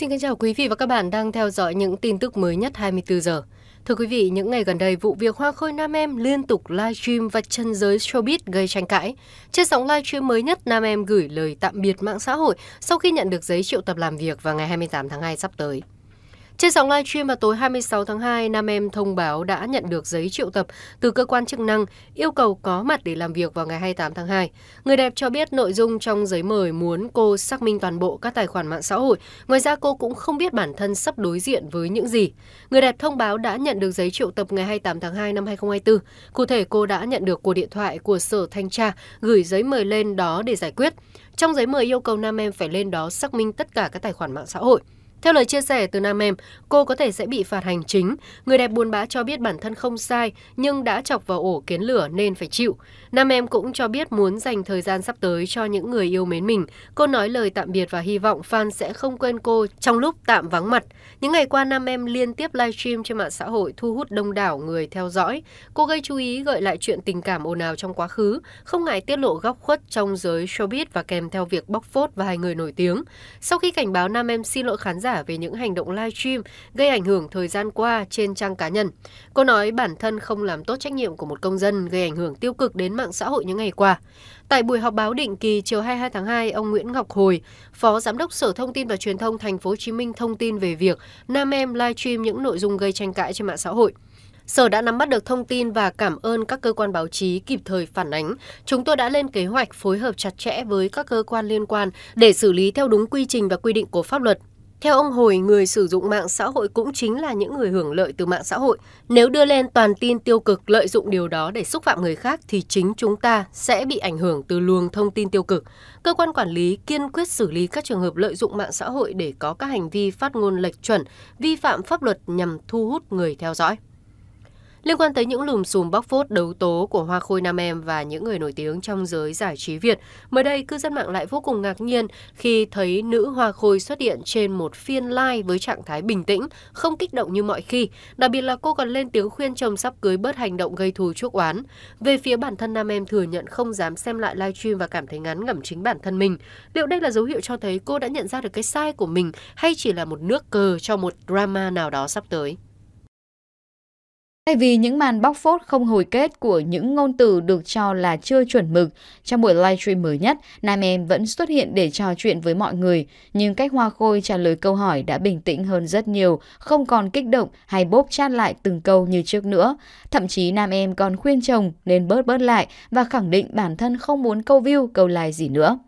Xin kính chào quý vị và các bạn đang theo dõi những tin tức mới nhất 24 giờ. Thưa quý vị, những ngày gần đây, vụ việc Hoa Khôi Nam Em liên tục livestream và chân giới showbiz gây tranh cãi. Trên sóng livestream mới nhất, Nam Em gửi lời tạm biệt mạng xã hội sau khi nhận được giấy triệu tập làm việc vào ngày 28 tháng 2 sắp tới. Trên sóng live stream vào tối 26 tháng 2, nam em thông báo đã nhận được giấy triệu tập từ cơ quan chức năng yêu cầu có mặt để làm việc vào ngày 28 tháng 2. Người đẹp cho biết nội dung trong giấy mời muốn cô xác minh toàn bộ các tài khoản mạng xã hội. Ngoài ra cô cũng không biết bản thân sắp đối diện với những gì. Người đẹp thông báo đã nhận được giấy triệu tập ngày 28 tháng 2 năm 2024. Cụ thể cô đã nhận được cuộc điện thoại của Sở Thanh tra gửi giấy mời lên đó để giải quyết. Trong giấy mời yêu cầu nam em phải lên đó xác minh tất cả các tài khoản mạng xã hội theo lời chia sẻ từ nam em cô có thể sẽ bị phạt hành chính người đẹp buồn bã cho biết bản thân không sai nhưng đã chọc vào ổ kiến lửa nên phải chịu nam em cũng cho biết muốn dành thời gian sắp tới cho những người yêu mến mình cô nói lời tạm biệt và hy vọng fan sẽ không quên cô trong lúc tạm vắng mặt những ngày qua nam em liên tiếp livestream trên mạng xã hội thu hút đông đảo người theo dõi cô gây chú ý gợi lại chuyện tình cảm ồn ào trong quá khứ không ngại tiết lộ góc khuất trong giới showbiz và kèm theo việc bóc phốt vài người nổi tiếng sau khi cảnh báo nam em xin lỗi khán giả giả về những hành động live stream gây ảnh hưởng thời gian qua trên trang cá nhân. Cô nói bản thân không làm tốt trách nhiệm của một công dân gây ảnh hưởng tiêu cực đến mạng xã hội những ngày qua. Tại buổi họp báo định kỳ chiều 22 tháng 2, ông Nguyễn Ngọc Hồi, Phó Giám đốc Sở Thông tin và Truyền thông Thành phố Hồ Chí Minh thông tin về việc Nam Em live stream những nội dung gây tranh cãi trên mạng xã hội. Sở đã nắm bắt được thông tin và cảm ơn các cơ quan báo chí kịp thời phản ánh. Chúng tôi đã lên kế hoạch phối hợp chặt chẽ với các cơ quan liên quan để xử lý theo đúng quy trình và quy định của pháp luật. Theo ông Hồi, người sử dụng mạng xã hội cũng chính là những người hưởng lợi từ mạng xã hội. Nếu đưa lên toàn tin tiêu cực lợi dụng điều đó để xúc phạm người khác thì chính chúng ta sẽ bị ảnh hưởng từ luồng thông tin tiêu cực. Cơ quan quản lý kiên quyết xử lý các trường hợp lợi dụng mạng xã hội để có các hành vi phát ngôn lệch chuẩn, vi phạm pháp luật nhằm thu hút người theo dõi. Liên quan tới những lùm xùm bóc phốt đấu tố của Hoa Khôi Nam Em và những người nổi tiếng trong giới giải trí Việt, mới đây cư dân mạng lại vô cùng ngạc nhiên khi thấy nữ Hoa Khôi xuất hiện trên một phiên live với trạng thái bình tĩnh, không kích động như mọi khi. Đặc biệt là cô còn lên tiếng khuyên chồng sắp cưới bớt hành động gây thù chuốc oán. Về phía bản thân Nam Em thừa nhận không dám xem lại live stream và cảm thấy ngán ngẩm chính bản thân mình. Liệu đây là dấu hiệu cho thấy cô đã nhận ra được cái sai của mình hay chỉ là một nước cờ cho một drama nào đó sắp tới? Thay vì những màn bóc phốt không hồi kết của những ngôn từ được cho là chưa chuẩn mực, trong buổi livestream mới nhất, nam em vẫn xuất hiện để trò chuyện với mọi người, nhưng cách Hoa Khôi trả lời câu hỏi đã bình tĩnh hơn rất nhiều, không còn kích động hay bóp chát lại từng câu như trước nữa. Thậm chí nam em còn khuyên chồng nên bớt bớt lại và khẳng định bản thân không muốn câu view, câu like gì nữa.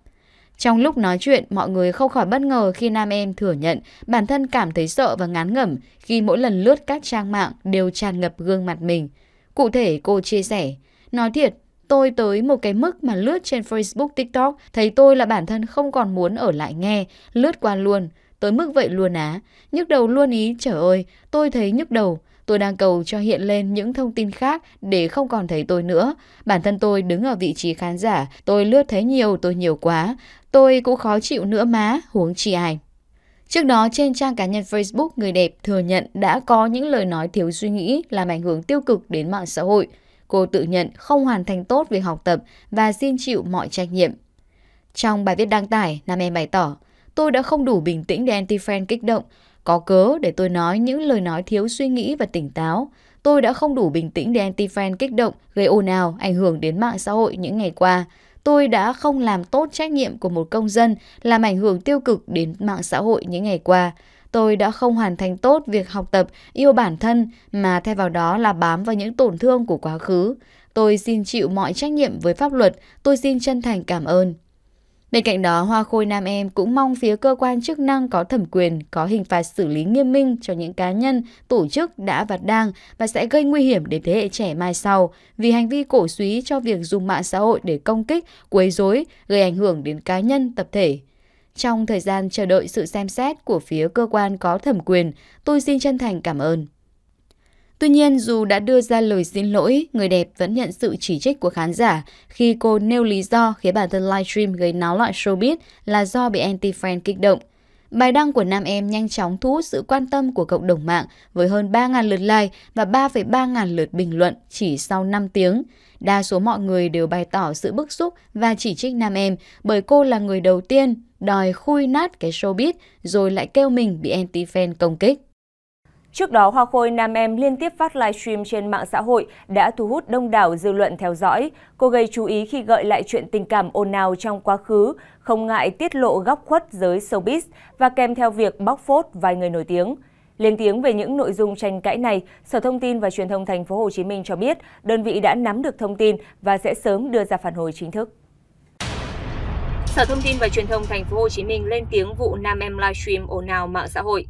Trong lúc nói chuyện, mọi người không khỏi bất ngờ khi nam em thừa nhận bản thân cảm thấy sợ và ngán ngẩm khi mỗi lần lướt các trang mạng đều tràn ngập gương mặt mình. Cụ thể, cô chia sẻ, nói thiệt, tôi tới một cái mức mà lướt trên Facebook, TikTok, thấy tôi là bản thân không còn muốn ở lại nghe, lướt qua luôn, tới mức vậy luôn á. Nhức đầu luôn ý, trời ơi, tôi thấy nhức đầu. Tôi đang cầu cho hiện lên những thông tin khác để không còn thấy tôi nữa. Bản thân tôi đứng ở vị trí khán giả, tôi lướt thấy nhiều, tôi nhiều quá. Tôi cũng khó chịu nữa má, huống chi ai. Trước đó trên trang cá nhân Facebook, người đẹp thừa nhận đã có những lời nói thiếu suy nghĩ làm ảnh hưởng tiêu cực đến mạng xã hội. Cô tự nhận không hoàn thành tốt việc học tập và xin chịu mọi trách nhiệm. Trong bài viết đăng tải, nam em bày tỏ, tôi đã không đủ bình tĩnh để anti-fan kích động, có cớ để tôi nói những lời nói thiếu suy nghĩ và tỉnh táo. Tôi đã không đủ bình tĩnh để anti-fan kích động, gây ồn ào, ảnh hưởng đến mạng xã hội những ngày qua tôi đã không làm tốt trách nhiệm của một công dân làm ảnh hưởng tiêu cực đến mạng xã hội những ngày qua. Tôi đã không hoàn thành tốt việc học tập, yêu bản thân mà thay vào đó là bám vào những tổn thương của quá khứ. Tôi xin chịu mọi trách nhiệm với pháp luật, tôi xin chân thành cảm ơn. Bên cạnh đó, Hoa Khôi Nam Em cũng mong phía cơ quan chức năng có thẩm quyền có hình phạt xử lý nghiêm minh cho những cá nhân, tổ chức đã và đang và sẽ gây nguy hiểm đến thế hệ trẻ mai sau vì hành vi cổ suý cho việc dùng mạng xã hội để công kích, quấy rối, gây ảnh hưởng đến cá nhân, tập thể. Trong thời gian chờ đợi sự xem xét của phía cơ quan có thẩm quyền, tôi xin chân thành cảm ơn. Tuy nhiên, dù đã đưa ra lời xin lỗi, người đẹp vẫn nhận sự chỉ trích của khán giả khi cô nêu lý do khiến bản thân livestream gây náo loạn showbiz là do bị anti-fan kích động. Bài đăng của nam em nhanh chóng thu hút sự quan tâm của cộng đồng mạng với hơn 3.000 lượt like và 3,3 ngàn lượt bình luận chỉ sau 5 tiếng. Đa số mọi người đều bày tỏ sự bức xúc và chỉ trích nam em bởi cô là người đầu tiên đòi khui nát cái showbiz rồi lại kêu mình bị anti-fan công kích. Trước đó, Hoa Khôi Nam Em liên tiếp phát livestream trên mạng xã hội đã thu hút đông đảo dư luận theo dõi. Cô gây chú ý khi gợi lại chuyện tình cảm ồn ào trong quá khứ, không ngại tiết lộ góc khuất giới showbiz và kèm theo việc bóc phốt vài người nổi tiếng. Lên tiếng về những nội dung tranh cãi này, Sở Thông tin và Truyền thông Thành phố Hồ Chí Minh cho biết đơn vị đã nắm được thông tin và sẽ sớm đưa ra phản hồi chính thức. Sở Thông tin và Truyền thông Thành phố Hồ Chí Minh lên tiếng vụ nam em livestream ồn ào mạng xã hội.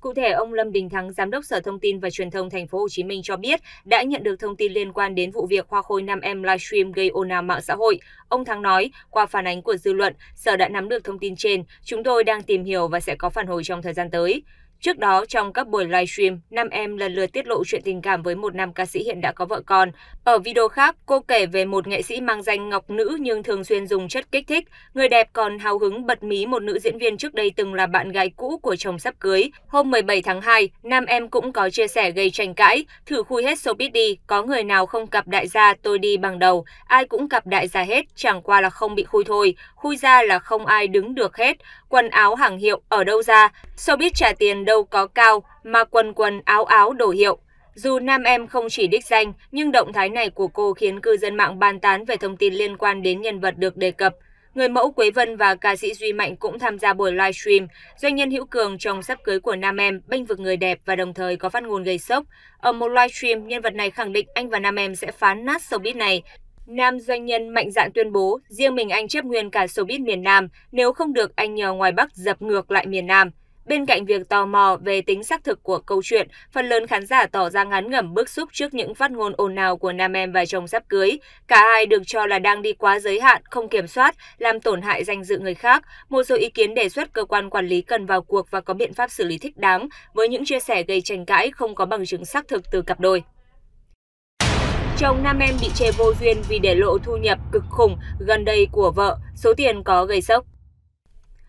Cụ thể, ông Lâm Đình Thắng, giám đốc Sở Thông tin và Truyền thông thành phố Hồ Chí Minh cho biết đã nhận được thông tin liên quan đến vụ việc Hoa Khôi nam em livestream gây ồn ào mạng xã hội. Ông Thắng nói, qua phản ánh của dư luận, Sở đã nắm được thông tin trên, chúng tôi đang tìm hiểu và sẽ có phản hồi trong thời gian tới. Trước đó, trong các buổi live stream, nam em lần lượt tiết lộ chuyện tình cảm với một nam ca sĩ hiện đã có vợ con. Ở video khác, cô kể về một nghệ sĩ mang danh ngọc nữ nhưng thường xuyên dùng chất kích thích. Người đẹp còn hào hứng bật mí một nữ diễn viên trước đây từng là bạn gái cũ của chồng sắp cưới. Hôm 17 tháng 2, nam em cũng có chia sẻ gây tranh cãi, thử khui hết showbiz đi, có người nào không cặp đại gia tôi đi bằng đầu, ai cũng cặp đại gia hết, chẳng qua là không bị khui thôi, khui ra là không ai đứng được hết quần áo hàng hiệu ở đâu ra, showbiz trả tiền đâu có cao mà quần quần áo áo đổ hiệu. Dù nam em không chỉ đích danh, nhưng động thái này của cô khiến cư dân mạng bàn tán về thông tin liên quan đến nhân vật được đề cập. Người mẫu Quế Vân và ca sĩ Duy Mạnh cũng tham gia buổi livestream. Doanh nhân Hữu Cường trong sắp cưới của nam em bênh vực người đẹp và đồng thời có phát ngôn gây sốc. Ở một livestream, nhân vật này khẳng định anh và nam em sẽ phá nát showbiz này. Nam doanh nhân mạnh dạn tuyên bố riêng mình anh chấp nguyên cả showbiz miền Nam, nếu không được anh nhờ ngoài Bắc dập ngược lại miền Nam. Bên cạnh việc tò mò về tính xác thực của câu chuyện, phần lớn khán giả tỏ ra ngán ngẩm bức xúc trước những phát ngôn ồn ào của nam em và chồng sắp cưới. Cả hai được cho là đang đi quá giới hạn, không kiểm soát, làm tổn hại danh dự người khác. Một số ý kiến đề xuất cơ quan quản lý cần vào cuộc và có biện pháp xử lý thích đáng với những chia sẻ gây tranh cãi không có bằng chứng xác thực từ cặp đôi chồng nam em bị chê vô duyên vì để lộ thu nhập cực khủng gần đây của vợ, số tiền có gây sốc.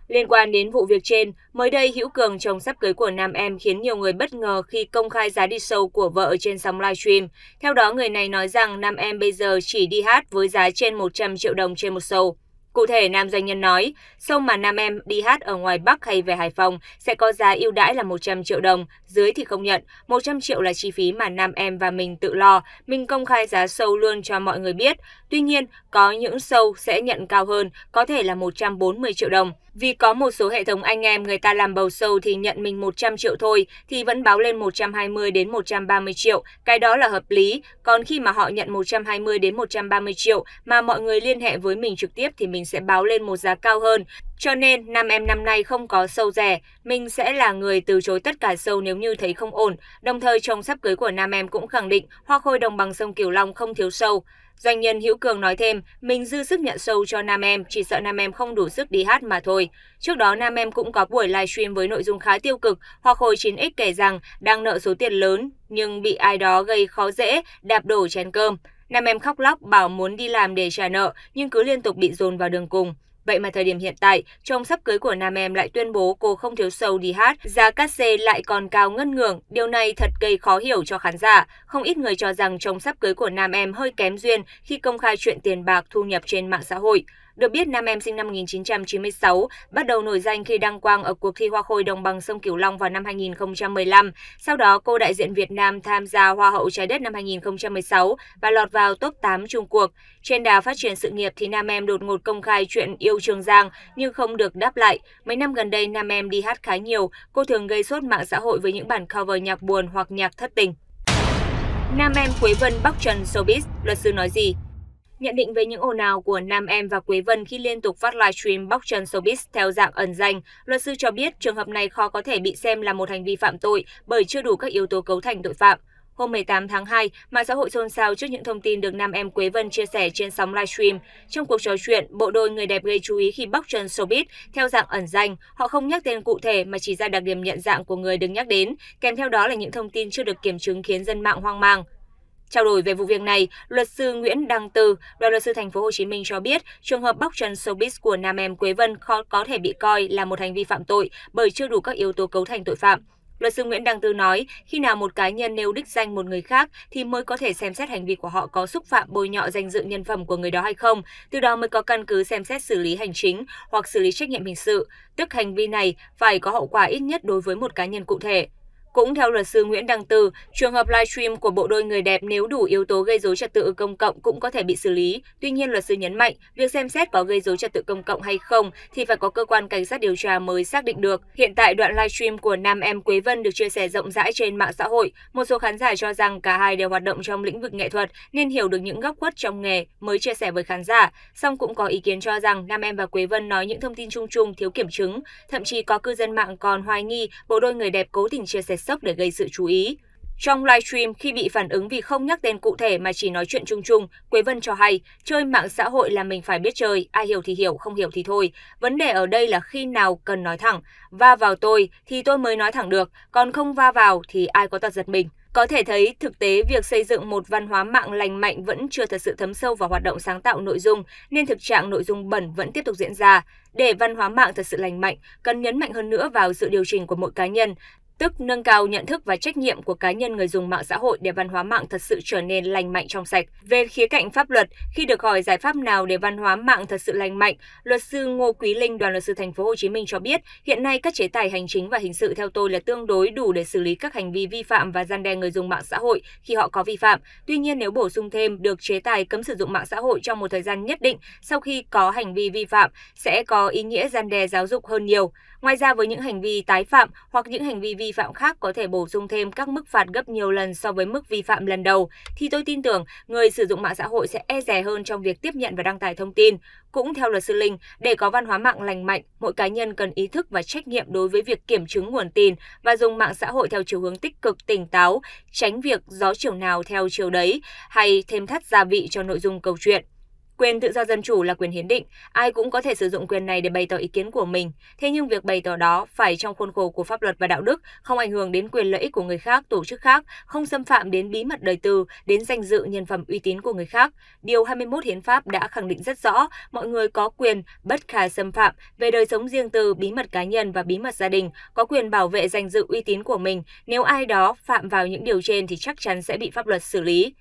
Liên quan đến vụ việc trên, mới đây Hữu Cường chồng sắp cưới của nam em khiến nhiều người bất ngờ khi công khai giá đi sâu của vợ trên sóng livestream. Theo đó, người này nói rằng nam em bây giờ chỉ đi hát với giá trên 100 triệu đồng trên một show. Cụ thể, nam doanh nhân nói, sâu mà nam em đi hát ở ngoài Bắc hay về Hải Phòng sẽ có giá ưu đãi là 100 triệu đồng, dưới thì không nhận, 100 triệu là chi phí mà nam em và mình tự lo, mình công khai giá sâu luôn cho mọi người biết. Tuy nhiên, có những sâu sẽ nhận cao hơn, có thể là 140 triệu đồng. Vì có một số hệ thống anh em người ta làm bầu sâu thì nhận mình 100 triệu thôi thì vẫn báo lên 120 đến 130 triệu, cái đó là hợp lý. Còn khi mà họ nhận 120 đến 130 triệu mà mọi người liên hệ với mình trực tiếp thì mình sẽ báo lên một giá cao hơn. Cho nên nam em năm nay không có sâu rẻ, mình sẽ là người từ chối tất cả sâu nếu như thấy không ổn. Đồng thời chồng sắp cưới của nam em cũng khẳng định hoa khôi đồng bằng sông Kiều Long không thiếu sâu. Doanh nhân Hữu Cường nói thêm, mình dư sức nhận sâu cho Nam Em, chỉ sợ Nam Em không đủ sức đi hát mà thôi. Trước đó Nam Em cũng có buổi livestream với nội dung khá tiêu cực, hoặc hồi 9X kể rằng đang nợ số tiền lớn nhưng bị ai đó gây khó dễ, đạp đổ chén cơm. Nam Em khóc lóc bảo muốn đi làm để trả nợ nhưng cứ liên tục bị dồn vào đường cùng. Vậy mà thời điểm hiện tại, chồng sắp cưới của nam em lại tuyên bố cô không thiếu sâu đi hát, giá cát xê lại còn cao ngất ngường. Điều này thật gây khó hiểu cho khán giả. Không ít người cho rằng chồng sắp cưới của nam em hơi kém duyên khi công khai chuyện tiền bạc thu nhập trên mạng xã hội. Được biết, nam em sinh năm 1996, bắt đầu nổi danh khi đăng quang ở cuộc thi Hoa khôi Đồng bằng sông Cửu Long vào năm 2015. Sau đó, cô đại diện Việt Nam tham gia Hoa hậu trái đất năm 2016 và lọt vào top 8 chung cuộc. Trên đà phát triển sự nghiệp thì nam em đột ngột công khai chuyện yêu Trường Giang nhưng không được đáp lại. Mấy năm gần đây, nam em đi hát khá nhiều, cô thường gây sốt mạng xã hội với những bản cover nhạc buồn hoặc nhạc thất tình. Nam em Quế Vân Bắc Trần Showbiz, luật sư nói gì? Nhận định về những ồn ào của Nam Em và Quế Vân khi liên tục phát livestream bóc trần showbiz theo dạng ẩn danh, luật sư cho biết trường hợp này khó có thể bị xem là một hành vi phạm tội bởi chưa đủ các yếu tố cấu thành tội phạm. Hôm 18 tháng 2, mạng xã hội xôn xao trước những thông tin được nam em Quế Vân chia sẻ trên sóng livestream. Trong cuộc trò chuyện, bộ đôi người đẹp gây chú ý khi bóc trần showbiz theo dạng ẩn danh. Họ không nhắc tên cụ thể mà chỉ ra đặc điểm nhận dạng của người được nhắc đến, kèm theo đó là những thông tin chưa được kiểm chứng khiến dân mạng hoang mang. Trao đổi về vụ việc này, luật sư Nguyễn Đăng Tư, đoàn luật sư thành phố Hồ Chí Minh cho biết, trường hợp bóc trần showbiz của nam em Quế Vân khó có thể bị coi là một hành vi phạm tội bởi chưa đủ các yếu tố cấu thành tội phạm. Luật sư Nguyễn Đăng Tư nói, khi nào một cá nhân nêu đích danh một người khác thì mới có thể xem xét hành vi của họ có xúc phạm bôi nhọ danh dự nhân phẩm của người đó hay không, từ đó mới có căn cứ xem xét xử lý hành chính hoặc xử lý trách nhiệm hình sự, tức hành vi này phải có hậu quả ít nhất đối với một cá nhân cụ thể. Cũng theo luật sư Nguyễn Đăng Từ, trường hợp livestream của bộ đôi người đẹp nếu đủ yếu tố gây dối trật tự công cộng cũng có thể bị xử lý. Tuy nhiên, luật sư nhấn mạnh, việc xem xét có gây dối trật tự công cộng hay không thì phải có cơ quan cảnh sát điều tra mới xác định được. Hiện tại, đoạn livestream của nam em Quế Vân được chia sẻ rộng rãi trên mạng xã hội. Một số khán giả cho rằng cả hai đều hoạt động trong lĩnh vực nghệ thuật nên hiểu được những góc khuất trong nghề mới chia sẻ với khán giả. Song cũng có ý kiến cho rằng nam em và Quế Vân nói những thông tin chung chung thiếu kiểm chứng, thậm chí có cư dân mạng còn hoài nghi bộ đôi người đẹp cố tình chia sẻ sốc để gây sự chú ý. Trong livestream khi bị phản ứng vì không nhắc tên cụ thể mà chỉ nói chuyện chung chung, Quế Vân cho hay chơi mạng xã hội là mình phải biết chơi, ai hiểu thì hiểu, không hiểu thì thôi. Vấn đề ở đây là khi nào cần nói thẳng, va vào tôi thì tôi mới nói thẳng được, còn không va vào thì ai có tật giật mình. Có thể thấy thực tế việc xây dựng một văn hóa mạng lành mạnh vẫn chưa thật sự thấm sâu vào hoạt động sáng tạo nội dung nên thực trạng nội dung bẩn vẫn tiếp tục diễn ra. Để văn hóa mạng thật sự lành mạnh, cần nhấn mạnh hơn nữa vào sự điều chỉnh của mỗi cá nhân, tức nâng cao nhận thức và trách nhiệm của cá nhân người dùng mạng xã hội để văn hóa mạng thật sự trở nên lành mạnh trong sạch. Về khía cạnh pháp luật, khi được hỏi giải pháp nào để văn hóa mạng thật sự lành mạnh, luật sư Ngô Quý Linh, đoàn luật sư thành phố Hồ Chí Minh cho biết, hiện nay các chế tài hành chính và hình sự theo tôi là tương đối đủ để xử lý các hành vi vi phạm và gian đe người dùng mạng xã hội khi họ có vi phạm. Tuy nhiên nếu bổ sung thêm được chế tài cấm sử dụng mạng xã hội trong một thời gian nhất định sau khi có hành vi vi phạm sẽ có ý nghĩa gian đe giáo dục hơn nhiều. Ngoài ra với những hành vi tái phạm hoặc những hành vi vi phạm khác có thể bổ sung thêm các mức phạt gấp nhiều lần so với mức vi phạm lần đầu thì tôi tin tưởng người sử dụng mạng xã hội sẽ e rè hơn trong việc tiếp nhận và đăng tải thông tin. Cũng theo luật sư Linh, để có văn hóa mạng lành mạnh, mỗi cá nhân cần ý thức và trách nhiệm đối với việc kiểm chứng nguồn tin và dùng mạng xã hội theo chiều hướng tích cực, tỉnh táo, tránh việc gió chiều nào theo chiều đấy hay thêm thắt gia vị cho nội dung câu chuyện. Quyền tự do dân chủ là quyền hiến định, ai cũng có thể sử dụng quyền này để bày tỏ ý kiến của mình. Thế nhưng việc bày tỏ đó phải trong khuôn khổ của pháp luật và đạo đức, không ảnh hưởng đến quyền lợi ích của người khác, tổ chức khác, không xâm phạm đến bí mật đời tư, đến danh dự nhân phẩm uy tín của người khác. Điều 21 Hiến pháp đã khẳng định rất rõ mọi người có quyền bất khả xâm phạm về đời sống riêng tư, bí mật cá nhân và bí mật gia đình, có quyền bảo vệ danh dự uy tín của mình. Nếu ai đó phạm vào những điều trên thì chắc chắn sẽ bị pháp luật xử lý.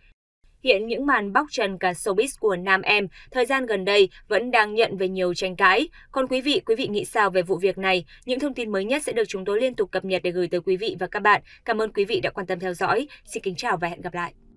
Hiện những màn bóc trần cả showbiz của nam em thời gian gần đây vẫn đang nhận về nhiều tranh cãi. Còn quý vị, quý vị nghĩ sao về vụ việc này? Những thông tin mới nhất sẽ được chúng tôi liên tục cập nhật để gửi tới quý vị và các bạn. Cảm ơn quý vị đã quan tâm theo dõi. Xin kính chào và hẹn gặp lại.